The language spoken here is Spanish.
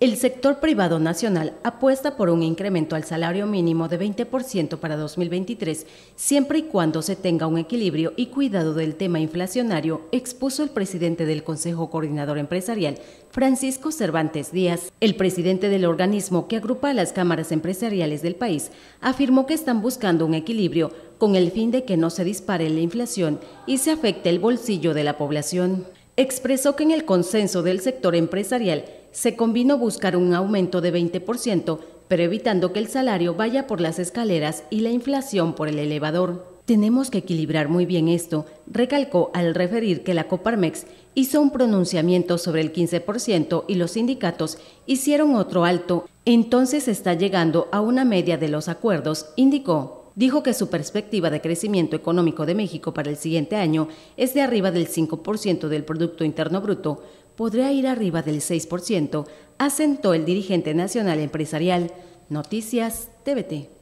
El sector privado nacional apuesta por un incremento al salario mínimo de 20% para 2023, siempre y cuando se tenga un equilibrio y cuidado del tema inflacionario, expuso el presidente del Consejo Coordinador Empresarial, Francisco Cervantes Díaz. El presidente del organismo que agrupa a las cámaras empresariales del país afirmó que están buscando un equilibrio con el fin de que no se dispare la inflación y se afecte el bolsillo de la población. Expresó que en el consenso del sector empresarial se combinó buscar un aumento de 20%, pero evitando que el salario vaya por las escaleras y la inflación por el elevador. Tenemos que equilibrar muy bien esto, recalcó al referir que la Coparmex hizo un pronunciamiento sobre el 15% y los sindicatos hicieron otro alto, entonces está llegando a una media de los acuerdos, indicó dijo que su perspectiva de crecimiento económico de México para el siguiente año es de arriba del 5% del Producto Interno Bruto, podría ir arriba del 6%, asentó el dirigente nacional empresarial. Noticias TVT.